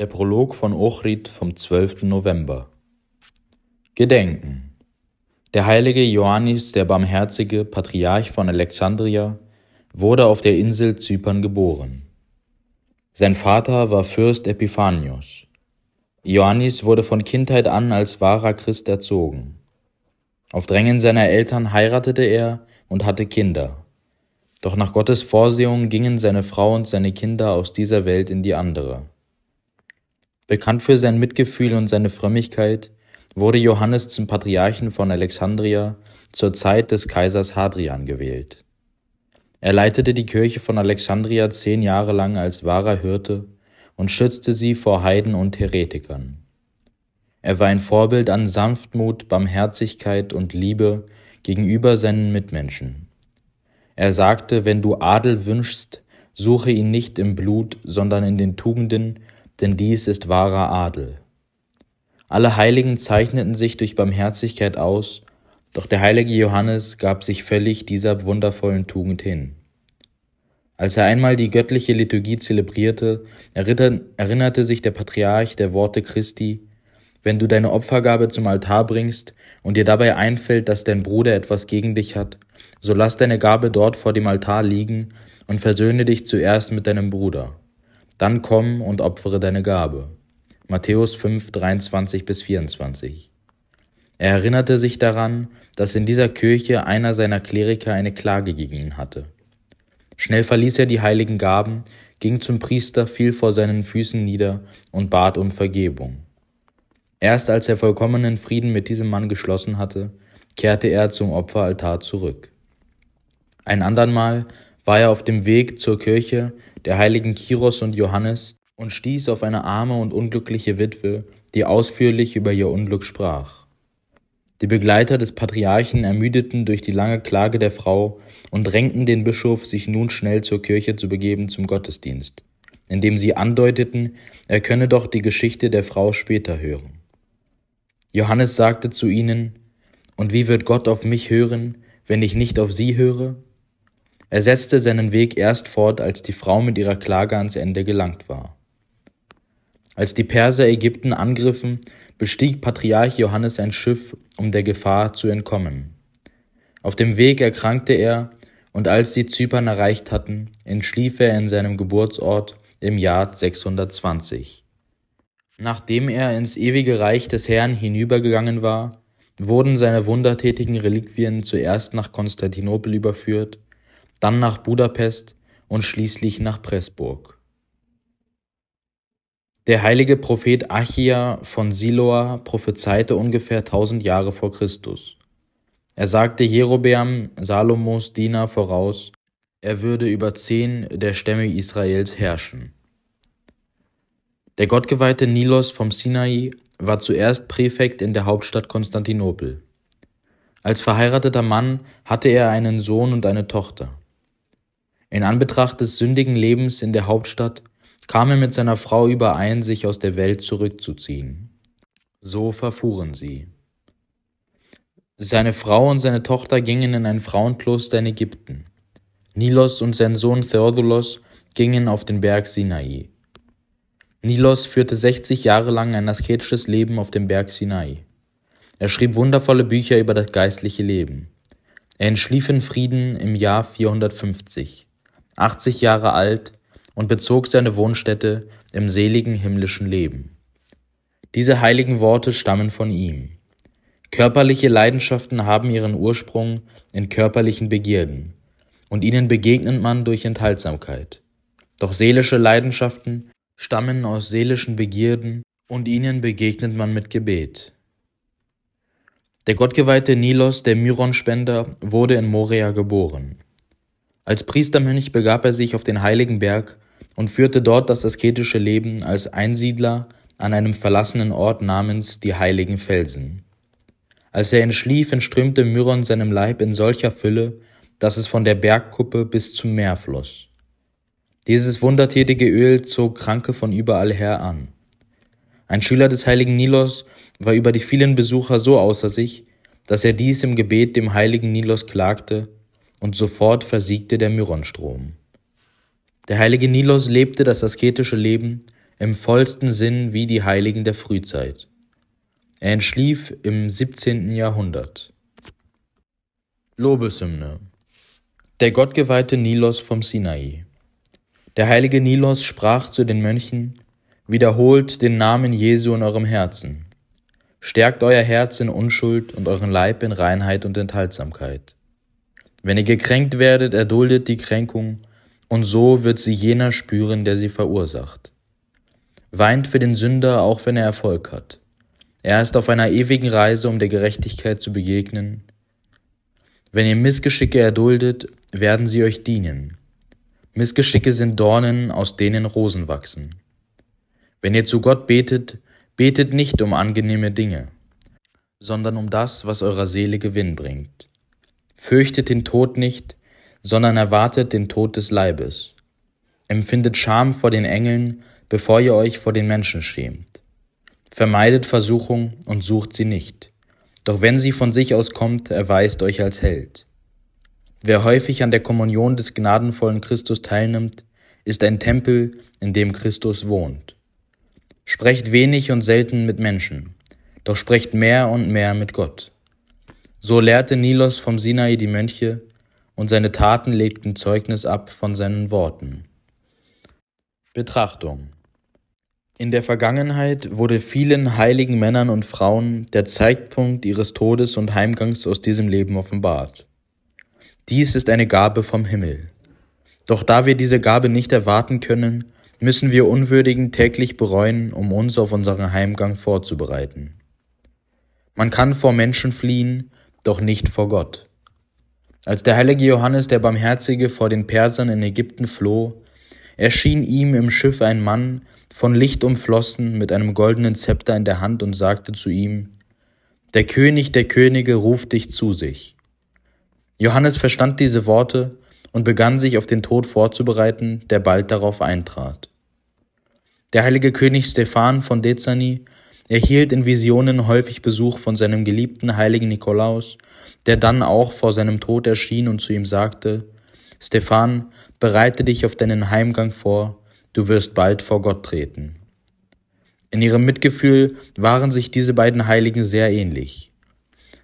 Der Prolog von Ochrid vom 12. November. Gedenken. Der heilige Johannes der Barmherzige, Patriarch von Alexandria, wurde auf der Insel Zypern geboren. Sein Vater war Fürst Epiphanios. Johannes wurde von Kindheit an als wahrer Christ erzogen. Auf Drängen seiner Eltern heiratete er und hatte Kinder. Doch nach Gottes Vorsehung gingen seine Frau und seine Kinder aus dieser Welt in die andere. Bekannt für sein Mitgefühl und seine Frömmigkeit wurde Johannes zum Patriarchen von Alexandria zur Zeit des Kaisers Hadrian gewählt. Er leitete die Kirche von Alexandria zehn Jahre lang als wahrer Hirte und schützte sie vor Heiden und Heretikern. Er war ein Vorbild an Sanftmut, Barmherzigkeit und Liebe gegenüber seinen Mitmenschen. Er sagte, wenn du Adel wünschst, suche ihn nicht im Blut, sondern in den Tugenden, denn dies ist wahrer Adel. Alle Heiligen zeichneten sich durch Barmherzigkeit aus, doch der heilige Johannes gab sich völlig dieser wundervollen Tugend hin. Als er einmal die göttliche Liturgie zelebrierte, erinnerte sich der Patriarch der Worte Christi, wenn du deine Opfergabe zum Altar bringst und dir dabei einfällt, dass dein Bruder etwas gegen dich hat, so lass deine Gabe dort vor dem Altar liegen und versöhne dich zuerst mit deinem Bruder. Dann komm und opfere deine Gabe. Matthäus 5, 23 bis 24. Er erinnerte sich daran, dass in dieser Kirche einer seiner Kleriker eine Klage gegen ihn hatte. Schnell verließ er die heiligen Gaben, ging zum Priester, fiel vor seinen Füßen nieder und bat um Vergebung. Erst als er vollkommenen Frieden mit diesem Mann geschlossen hatte, kehrte er zum Opferaltar zurück. Ein andernmal war er auf dem Weg zur Kirche der heiligen Kiros und Johannes und stieß auf eine arme und unglückliche Witwe, die ausführlich über ihr Unglück sprach. Die Begleiter des Patriarchen ermüdeten durch die lange Klage der Frau und drängten den Bischof, sich nun schnell zur Kirche zu begeben zum Gottesdienst, indem sie andeuteten, er könne doch die Geschichte der Frau später hören. Johannes sagte zu ihnen, Und wie wird Gott auf mich hören, wenn ich nicht auf sie höre? Er setzte seinen Weg erst fort, als die Frau mit ihrer Klage ans Ende gelangt war. Als die Perser Ägypten angriffen, bestieg Patriarch Johannes ein Schiff, um der Gefahr zu entkommen. Auf dem Weg erkrankte er, und als sie Zypern erreicht hatten, entschlief er in seinem Geburtsort im Jahr 620. Nachdem er ins ewige Reich des Herrn hinübergegangen war, wurden seine wundertätigen Reliquien zuerst nach Konstantinopel überführt dann nach Budapest und schließlich nach Pressburg. Der heilige Prophet Achia von Siloa prophezeite ungefähr 1000 Jahre vor Christus. Er sagte Jerobeam, Salomos Diener, voraus, er würde über zehn der Stämme Israels herrschen. Der gottgeweihte Nilos vom Sinai war zuerst Präfekt in der Hauptstadt Konstantinopel. Als verheirateter Mann hatte er einen Sohn und eine Tochter. In Anbetracht des sündigen Lebens in der Hauptstadt kam er mit seiner Frau überein, sich aus der Welt zurückzuziehen. So verfuhren sie. Seine Frau und seine Tochter gingen in ein Frauenkloster in Ägypten. Nilos und sein Sohn Theodulos gingen auf den Berg Sinai. Nilos führte 60 Jahre lang ein asketisches Leben auf dem Berg Sinai. Er schrieb wundervolle Bücher über das geistliche Leben. Er entschlief in Frieden im Jahr 450. 80 Jahre alt, und bezog seine Wohnstätte im seligen himmlischen Leben. Diese heiligen Worte stammen von ihm. Körperliche Leidenschaften haben ihren Ursprung in körperlichen Begierden, und ihnen begegnet man durch Enthaltsamkeit. Doch seelische Leidenschaften stammen aus seelischen Begierden, und ihnen begegnet man mit Gebet. Der gottgeweihte Nilos, der Myronspender, wurde in Moria geboren. Als Priestermönch begab er sich auf den heiligen Berg und führte dort das asketische Leben als Einsiedler an einem verlassenen Ort namens die heiligen Felsen. Als er entschlief, entströmte Myron seinem Leib in solcher Fülle, dass es von der Bergkuppe bis zum Meer floss. Dieses wundertätige Öl zog Kranke von überall her an. Ein Schüler des heiligen Nilos war über die vielen Besucher so außer sich, dass er dies im Gebet dem heiligen Nilos klagte und sofort versiegte der Myronstrom. Der heilige Nilos lebte das asketische Leben im vollsten Sinn wie die Heiligen der Frühzeit. Er entschlief im 17. Jahrhundert. Lobeshymne Der gottgeweihte Nilos vom Sinai. Der heilige Nilos sprach zu den Mönchen, wiederholt den Namen Jesu in eurem Herzen. Stärkt euer Herz in Unschuld und euren Leib in Reinheit und Enthaltsamkeit wenn ihr gekränkt werdet, erduldet die Kränkung, und so wird sie jener spüren, der sie verursacht. Weint für den Sünder, auch wenn er Erfolg hat. Er ist auf einer ewigen Reise, um der Gerechtigkeit zu begegnen. Wenn ihr Missgeschicke erduldet, werden sie euch dienen. Missgeschicke sind Dornen, aus denen Rosen wachsen. Wenn ihr zu Gott betet, betet nicht um angenehme Dinge, sondern um das, was eurer Seele Gewinn bringt. Fürchtet den Tod nicht, sondern erwartet den Tod des Leibes. Empfindet Scham vor den Engeln, bevor ihr euch vor den Menschen schämt. Vermeidet Versuchung und sucht sie nicht. Doch wenn sie von sich aus kommt, erweist euch als Held. Wer häufig an der Kommunion des gnadenvollen Christus teilnimmt, ist ein Tempel, in dem Christus wohnt. Sprecht wenig und selten mit Menschen, doch sprecht mehr und mehr mit Gott. So lehrte Nilos vom Sinai die Mönche, und seine Taten legten Zeugnis ab von seinen Worten. Betrachtung In der Vergangenheit wurde vielen heiligen Männern und Frauen der Zeitpunkt ihres Todes und Heimgangs aus diesem Leben offenbart. Dies ist eine Gabe vom Himmel. Doch da wir diese Gabe nicht erwarten können, müssen wir Unwürdigen täglich bereuen, um uns auf unseren Heimgang vorzubereiten. Man kann vor Menschen fliehen, doch nicht vor Gott. Als der heilige Johannes der Barmherzige vor den Persern in Ägypten floh, erschien ihm im Schiff ein Mann, von Licht umflossen, mit einem goldenen Zepter in der Hand und sagte zu ihm, Der König der Könige ruft dich zu sich. Johannes verstand diese Worte und begann sich auf den Tod vorzubereiten, der bald darauf eintrat. Der heilige König Stephan von Dezani erhielt in Visionen häufig Besuch von seinem geliebten heiligen Nikolaus, der dann auch vor seinem Tod erschien und zu ihm sagte, Stefan, bereite dich auf deinen Heimgang vor, du wirst bald vor Gott treten. In ihrem Mitgefühl waren sich diese beiden Heiligen sehr ähnlich.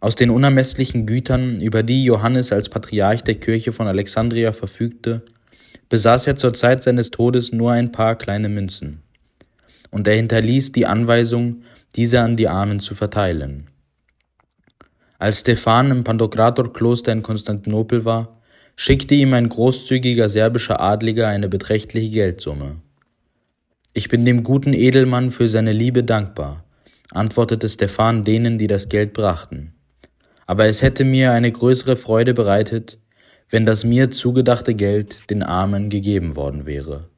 Aus den unermesslichen Gütern, über die Johannes als Patriarch der Kirche von Alexandria verfügte, besaß er zur Zeit seines Todes nur ein paar kleine Münzen und er hinterließ die Anweisung, diese an die Armen zu verteilen. Als Stefan im pandokrator kloster in Konstantinopel war, schickte ihm ein großzügiger serbischer Adliger eine beträchtliche Geldsumme. Ich bin dem guten Edelmann für seine Liebe dankbar, antwortete Stefan denen, die das Geld brachten. Aber es hätte mir eine größere Freude bereitet, wenn das mir zugedachte Geld den Armen gegeben worden wäre.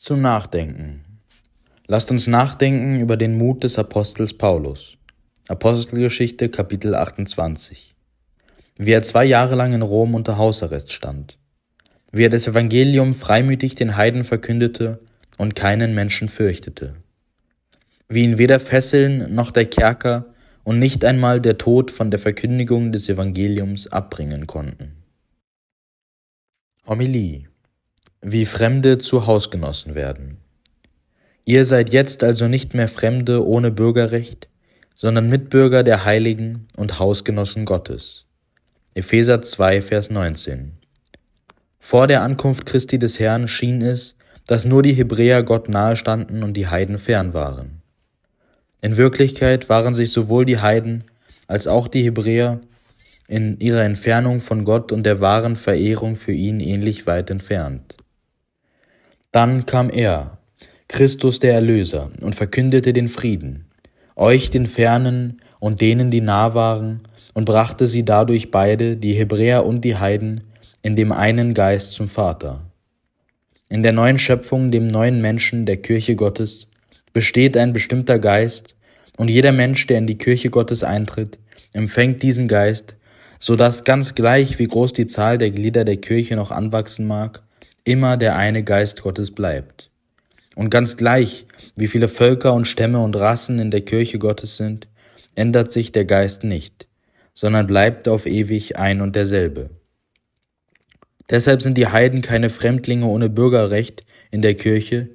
Zum Nachdenken. Lasst uns nachdenken über den Mut des Apostels Paulus. Apostelgeschichte Kapitel 28. Wie er zwei Jahre lang in Rom unter Hausarrest stand. Wie er das Evangelium freimütig den Heiden verkündete und keinen Menschen fürchtete. Wie ihn weder Fesseln noch der Kerker und nicht einmal der Tod von der Verkündigung des Evangeliums abbringen konnten. Homilie wie Fremde zu Hausgenossen werden. Ihr seid jetzt also nicht mehr Fremde ohne Bürgerrecht, sondern Mitbürger der Heiligen und Hausgenossen Gottes. Epheser 2, Vers 19. Vor der Ankunft Christi des Herrn schien es, dass nur die Hebräer Gott nahe standen und die Heiden fern waren. In Wirklichkeit waren sich sowohl die Heiden als auch die Hebräer in ihrer Entfernung von Gott und der wahren Verehrung für ihn ähnlich weit entfernt. Dann kam er, Christus der Erlöser, und verkündete den Frieden, euch den Fernen und denen, die nah waren, und brachte sie dadurch beide, die Hebräer und die Heiden, in dem einen Geist zum Vater. In der neuen Schöpfung, dem neuen Menschen der Kirche Gottes, besteht ein bestimmter Geist, und jeder Mensch, der in die Kirche Gottes eintritt, empfängt diesen Geist, so dass ganz gleich, wie groß die Zahl der Glieder der Kirche noch anwachsen mag, immer der eine Geist Gottes bleibt. Und ganz gleich, wie viele Völker und Stämme und Rassen in der Kirche Gottes sind, ändert sich der Geist nicht, sondern bleibt auf ewig ein und derselbe. Deshalb sind die Heiden keine Fremdlinge ohne Bürgerrecht in der Kirche,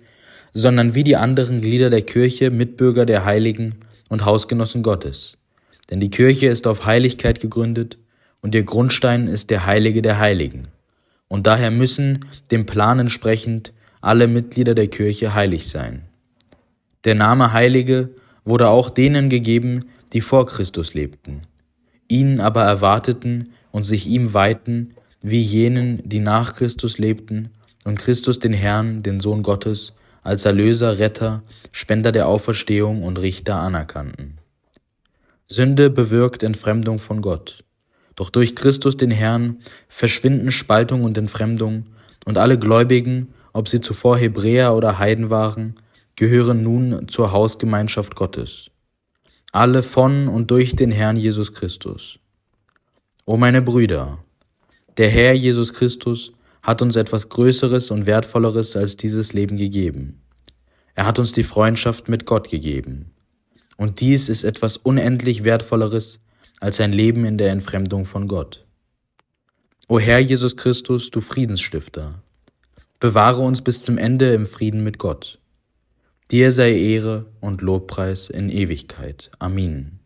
sondern wie die anderen Glieder der Kirche Mitbürger der Heiligen und Hausgenossen Gottes. Denn die Kirche ist auf Heiligkeit gegründet und ihr Grundstein ist der Heilige der Heiligen und daher müssen dem Plan entsprechend alle Mitglieder der Kirche heilig sein. Der Name Heilige wurde auch denen gegeben, die vor Christus lebten, ihn aber erwarteten und sich ihm weihten, wie jenen, die nach Christus lebten und Christus den Herrn, den Sohn Gottes, als Erlöser, Retter, Spender der Auferstehung und Richter anerkannten. Sünde bewirkt Entfremdung von Gott. Doch durch Christus den Herrn verschwinden Spaltung und Entfremdung, und alle Gläubigen, ob sie zuvor Hebräer oder Heiden waren, gehören nun zur Hausgemeinschaft Gottes. Alle von und durch den Herrn Jesus Christus. O meine Brüder, der Herr Jesus Christus hat uns etwas Größeres und Wertvolleres als dieses Leben gegeben. Er hat uns die Freundschaft mit Gott gegeben. Und dies ist etwas unendlich Wertvolleres als ein Leben in der Entfremdung von Gott. O Herr Jesus Christus, du Friedensstifter, bewahre uns bis zum Ende im Frieden mit Gott. Dir sei Ehre und Lobpreis in Ewigkeit. Amen.